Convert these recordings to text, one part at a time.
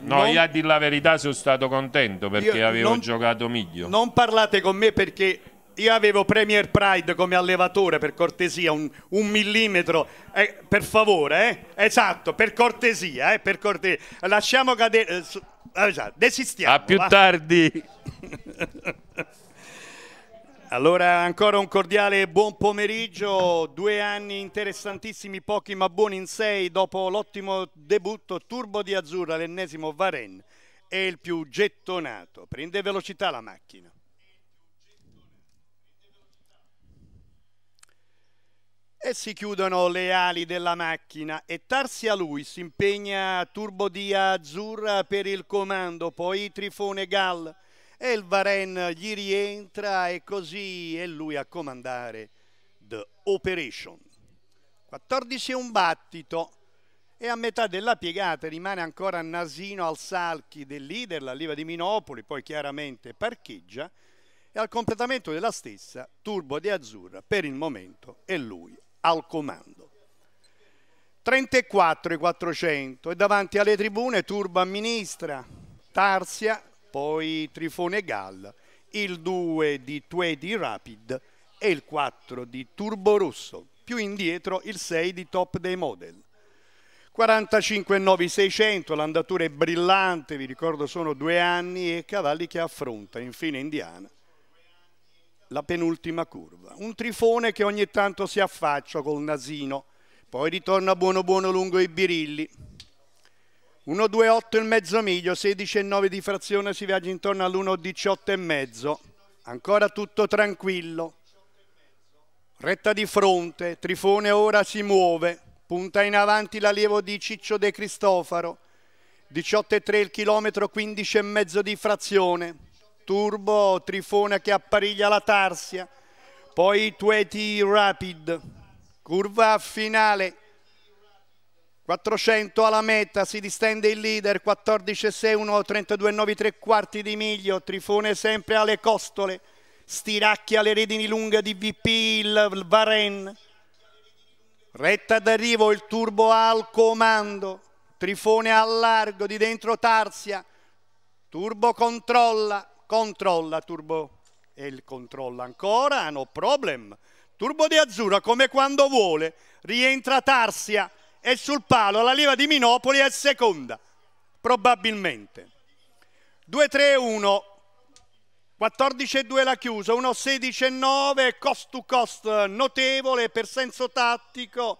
No, non... io a dire la verità sono stato contento perché io avevo non... giocato meglio. Non parlate con me perché io avevo Premier Pride come allevatore, per cortesia, un, un millimetro, eh, per favore, eh? esatto, per cortesia, eh? per cortesia. Lasciamo cadere, eh, eh, esatto, desistiamo. A più va. tardi. Allora ancora un cordiale buon pomeriggio, due anni interessantissimi, pochi ma buoni in sei dopo l'ottimo debutto Turbo di Azzurra, l'ennesimo Varenne è il più gettonato. Prende velocità la macchina. E si chiudono le ali della macchina e Tarsi a lui si impegna Turbo di Azzurra per il comando, poi Trifone Gall e il Varen gli rientra e così è lui a comandare The Operation. 14 è un battito e a metà della piegata rimane ancora Nasino al salchi del leader, la leva di Minopoli, poi chiaramente parcheggia e al completamento della stessa Turbo di Azzurra per il momento è lui al comando. 34 e 400 e davanti alle tribune Turbo amministra, Tarsia poi Trifone Gall, il 2 di Tuedi Rapid e il 4 di Turbo Rosso, più indietro il 6 di Top Day Model. 45 9 600, l'andatura è brillante, vi ricordo sono due anni e cavalli che affronta, infine Indiana, la penultima curva. Un trifone che ogni tanto si affaccia col nasino, poi ritorna buono buono lungo i birilli. 1,28 il mezzo miglio, 16,9 di frazione, si viaggia intorno all'1,18 e mezzo. Ancora tutto tranquillo. Retta di fronte, Trifone ora si muove, punta in avanti l'allievo di Ciccio De Cristofaro, 18,3 il chilometro, 15 e mezzo di frazione. Turbo, Trifone che appariglia la Tarsia, poi Tueti Rapid, curva finale 400 alla meta, si distende il leader, 14-6-1, 32, 9, 3 quarti di miglio, Trifone sempre alle costole, stiracchia le redini lunghe di VP, il Varen, retta d'arrivo, il turbo al comando, Trifone al largo, di dentro Tarzia, turbo controlla, controlla turbo e il controlla ancora, no problem, turbo di Azzurra come quando vuole, rientra Tarzia, e sul palo la leva di Minopoli è seconda, probabilmente. 2-3-1, 14-2 la chiusa, 1-16-9, cost to cost notevole per senso tattico,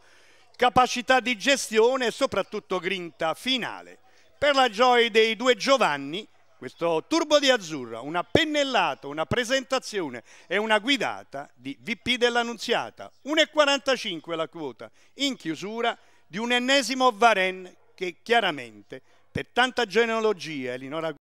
capacità di gestione e soprattutto grinta finale. Per la gioia dei due Giovanni, questo turbo di azzurra, una pennellata, una presentazione e una guidata di VP dell'Annunziata. 1,45 la quota in chiusura di un ennesimo Varenne che chiaramente per tanta genealogia Elinora